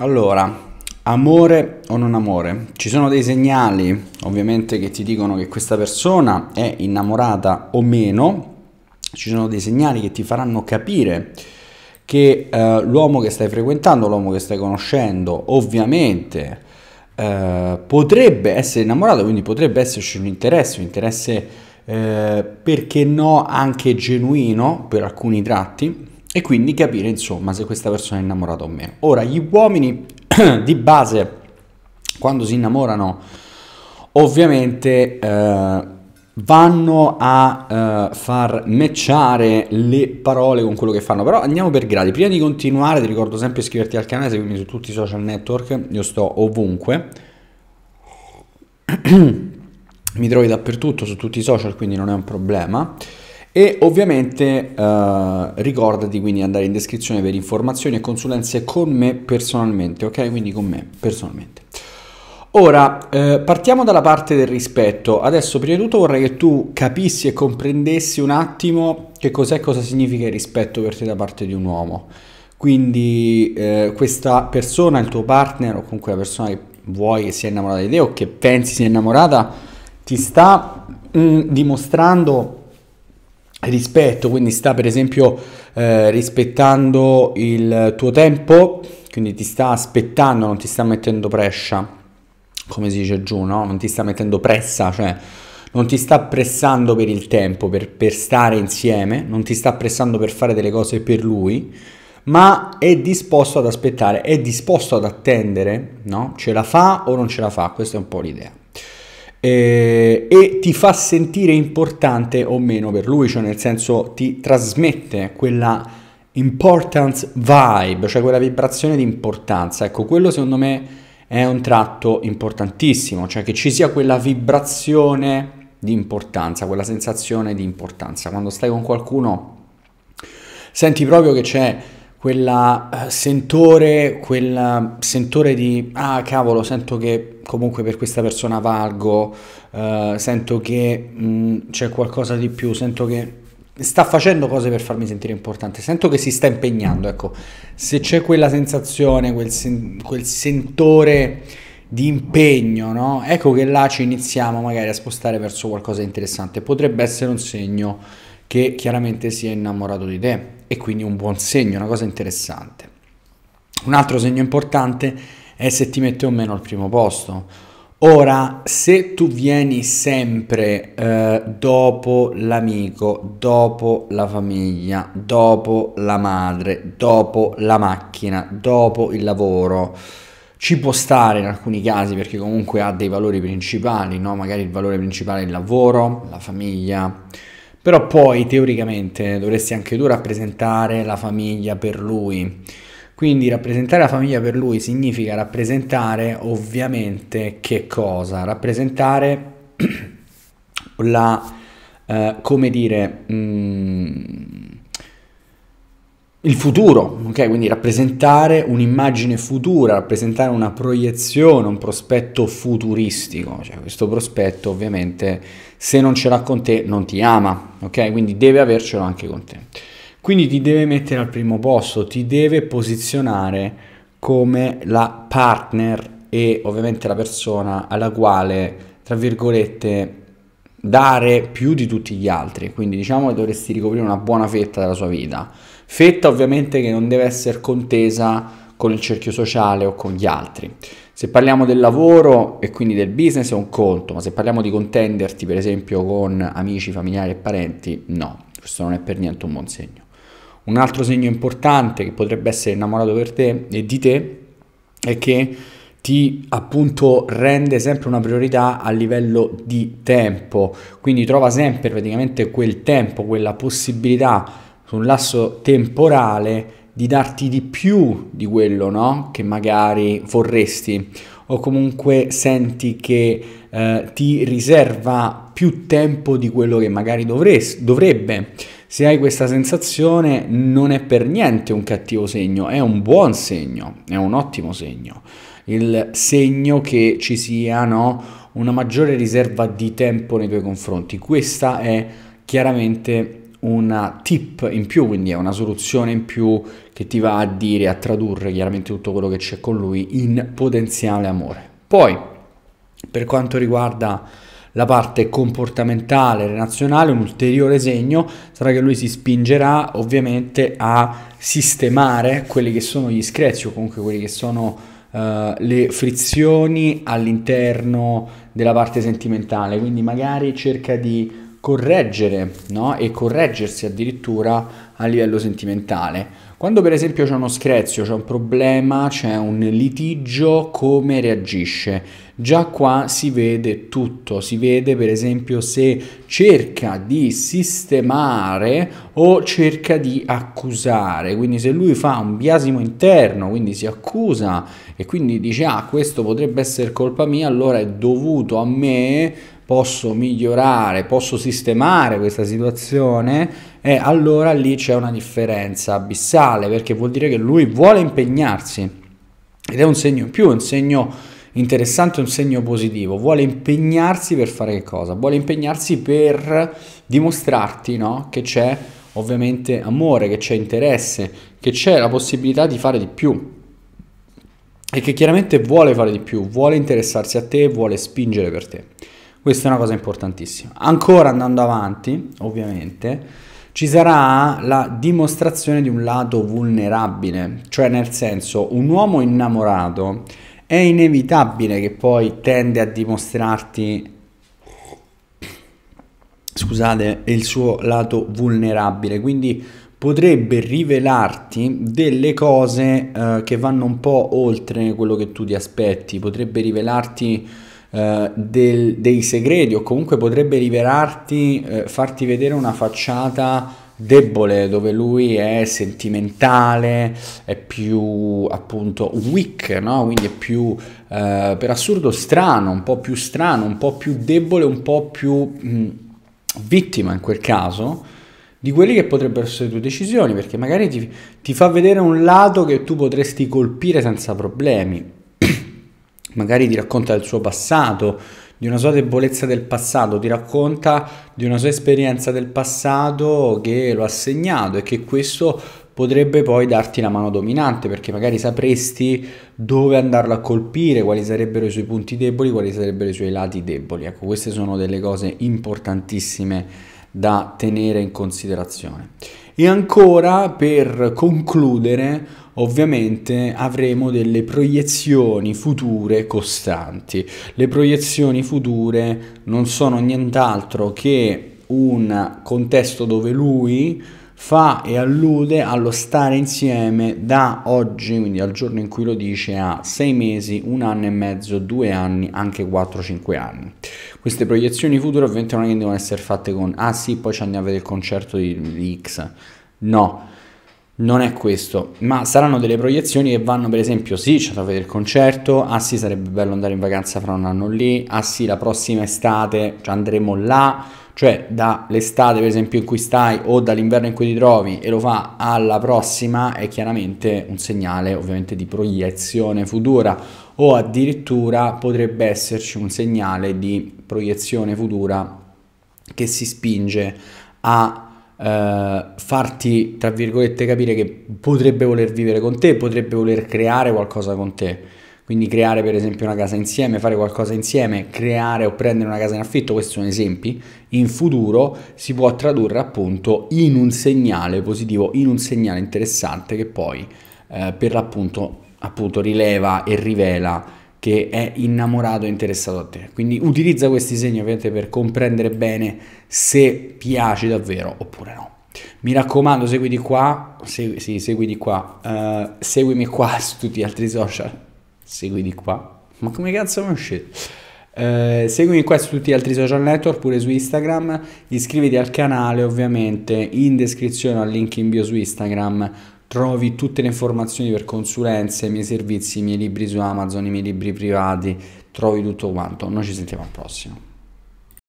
Allora, amore o non amore? Ci sono dei segnali ovviamente che ti dicono che questa persona è innamorata o meno, ci sono dei segnali che ti faranno capire che eh, l'uomo che stai frequentando, l'uomo che stai conoscendo, ovviamente eh, potrebbe essere innamorato, quindi potrebbe esserci un interesse, un interesse eh, perché no anche genuino per alcuni tratti e quindi capire insomma se questa persona è innamorata o meno. Ora, gli uomini di base quando si innamorano ovviamente eh, vanno a eh, far matchare le parole con quello che fanno, però andiamo per gradi. Prima di continuare ti ricordo sempre iscriverti al canale, seguimi su tutti i social network, io sto ovunque. Mi trovi dappertutto su tutti i social, quindi non è un problema. E ovviamente eh, ricordati quindi andare in descrizione per informazioni e consulenze con me personalmente, ok? Quindi con me personalmente. Ora, eh, partiamo dalla parte del rispetto. Adesso, prima di tutto, vorrei che tu capissi e comprendessi un attimo che cos'è cosa significa il rispetto per te da parte di un uomo. Quindi, eh, questa persona, il tuo partner, o comunque la persona che vuoi che sia innamorata di te o che pensi sia innamorata, ti sta mh, mm, dimostrando rispetto, quindi sta per esempio eh, rispettando il tuo tempo, quindi ti sta aspettando, non ti sta mettendo prescia, come si dice giù, no? Non ti sta mettendo pressa, cioè non ti sta pressando per il tempo, per, per stare insieme, non ti sta pressando per fare delle cose per lui, ma è disposto ad aspettare, è disposto ad attendere, no? Ce la fa o non ce la fa, questa è un po' l'idea eh, e ti fa sentire importante o meno per lui, cioè nel senso ti trasmette quella importance vibe, cioè quella vibrazione di importanza. Ecco, quello secondo me è un tratto importantissimo, cioè che ci sia quella vibrazione di importanza, quella sensazione di importanza. Quando stai con qualcuno senti proprio che c'è quel eh, sentore, quel eh, sentore di ah cavolo, sento che comunque per questa persona valgo, eh, sento che mh, mm, c'è qualcosa di più, sento che sta facendo cose per farmi sentire importante, sento che si sta impegnando, ecco, se c'è quella sensazione, quel, sen- quel sentore di impegno, no? ecco che là ci iniziamo magari a spostare verso qualcosa di interessante, potrebbe essere un segno che chiaramente si è innamorato di te e quindi un buon segno, una cosa interessante. Un altro segno importante è se ti mette o meno al primo posto. Ora, se tu vieni sempre eh, dopo l'amico, dopo la famiglia, dopo la madre, dopo la macchina, dopo il lavoro, ci può stare in alcuni casi perché comunque ha dei valori principali, no? magari il valore principale è il lavoro, la famiglia, però poi teoricamente dovresti anche tu rappresentare la famiglia per lui. Quindi rappresentare la famiglia per lui significa rappresentare ovviamente che cosa? Rappresentare la, eh, come dire, mh, mm, il futuro, ok? Quindi rappresentare un'immagine futura, rappresentare una proiezione, un prospetto futuristico. Cioè, questo prospetto ovviamente se non ce l'ha con te non ti ama, ok? Quindi deve avercelo anche con te. Quindi ti deve mettere al primo posto, ti deve posizionare come la partner e ovviamente la persona alla quale, tra virgolette, dare più di tutti gli altri, quindi diciamo che dovresti ricoprire una buona fetta della sua vita. Fetta ovviamente che non deve essere contesa con il cerchio sociale o con gli altri. Se parliamo del lavoro e quindi del business è un conto, ma se parliamo di contenderti per esempio con amici, familiari e parenti, no, questo non è per niente un buon segno. Un altro segno importante che potrebbe essere innamorato per te e di te è che ti appunto rende sempre una priorità a livello di tempo, quindi trova sempre praticamente quel tempo, quella possibilità su un lasso temporale di darti di più di quello no? che magari vorresti o comunque senti che eh, ti riserva più tempo di quello che magari dovresti, dovrebbe. Se hai questa sensazione non è per niente un cattivo segno, è un buon segno, è un ottimo segno il segno che ci sia no, una maggiore riserva di tempo nei tuoi confronti. Questa è chiaramente una tip in più, quindi è una soluzione in più che ti va a dire, a tradurre chiaramente tutto quello che c'è con lui in potenziale amore. Poi, per quanto riguarda la parte comportamentale, relazionale, un ulteriore segno sarà che lui si spingerà ovviamente a sistemare quelli che sono gli screzi o comunque quelli che sono eh, le frizioni all'interno della parte sentimentale, quindi magari cerca di correggere no? e correggersi addirittura a livello sentimentale. Quando per esempio c'è uno screzio, c'è un problema, c'è un litigio, come reagisce? Già qua si vede tutto, si vede per esempio se cerca di sistemare o cerca di accusare, quindi se lui fa un biasimo interno, quindi si accusa e quindi dice ah questo potrebbe essere colpa mia, allora è dovuto a me, posso migliorare, posso sistemare questa situazione, e eh, allora lì c'è una differenza abissale, perché vuol dire che lui vuole impegnarsi. Ed è un segno in più, un segno interessante, un segno positivo. Vuole impegnarsi per fare che cosa? Vuole impegnarsi per dimostrarti no? che c'è ovviamente amore, che c'è interesse, che c'è la possibilità di fare di più. E che chiaramente vuole fare di più, vuole interessarsi a te, vuole spingere per te. Questa è una cosa importantissima. Ancora andando avanti, ovviamente, ci sarà la dimostrazione di un lato vulnerabile, cioè nel senso un uomo innamorato è inevitabile che poi tende a dimostrarti scusate, il suo lato vulnerabile, quindi potrebbe rivelarti delle cose eh, che vanno un po' oltre quello che tu ti aspetti, potrebbe rivelarti eh, del, dei segreti o comunque potrebbe rivelarti, eh, farti vedere una facciata debole dove lui è sentimentale, è più appunto weak, no? quindi è più eh, per assurdo strano, un po' più strano, un po' più debole, un po' più mh, mm, vittima in quel caso di quelli che potrebbero essere le tue decisioni, perché magari ti, ti fa vedere un lato che tu potresti colpire senza problemi, magari ti racconta del suo passato, di una sua debolezza del passato, ti racconta di una sua esperienza del passato che lo ha segnato e che questo potrebbe poi darti la mano dominante perché magari sapresti dove andarlo a colpire, quali sarebbero i suoi punti deboli, quali sarebbero i suoi lati deboli. Ecco, queste sono delle cose importantissime da tenere in considerazione. E ancora per concludere, ovviamente avremo delle proiezioni future costanti. Le proiezioni future non sono nient'altro che un contesto dove lui fa e allude allo stare insieme da oggi, quindi al giorno in cui lo dice, a sei mesi, un anno e mezzo, due anni, anche 4-5 anni. Queste proiezioni future ovviamente non è che devono essere fatte con ah sì, poi ci andiamo a vedere il concerto di, di X. No, non è questo, ma saranno delle proiezioni che vanno per esempio sì, ci andiamo a vedere il concerto, ah sì, sarebbe bello andare in vacanza fra un anno lì, ah sì, la prossima estate andremo là cioè dall'estate per esempio in cui stai o dall'inverno in cui ti trovi e lo fa alla prossima è chiaramente un segnale ovviamente di proiezione futura o addirittura potrebbe esserci un segnale di proiezione futura che si spinge a eh, farti tra virgolette capire che potrebbe voler vivere con te, potrebbe voler creare qualcosa con te. Quindi creare per esempio una casa insieme, fare qualcosa insieme, creare o prendere una casa in affitto, questi sono esempi, in futuro si può tradurre appunto in un segnale positivo, in un segnale interessante che poi eh, per l'appunto appunto rileva e rivela che è innamorato e interessato a te. Quindi utilizza questi segni ovviamente per comprendere bene se piaci davvero oppure no. Mi raccomando, seguiti qua, segu- sì, seguiti qua, uh, seguimi qua su tutti gli altri social segui di qua. Ma come cazzo non uscito? Eh, seguimi qua su tutti gli altri social network, pure su Instagram. Iscriviti al canale, ovviamente, in descrizione al link in bio su Instagram. Trovi tutte le informazioni per consulenze, i miei servizi, i miei libri su Amazon, i miei libri privati, trovi tutto quanto. Noi ci sentiamo al prossimo.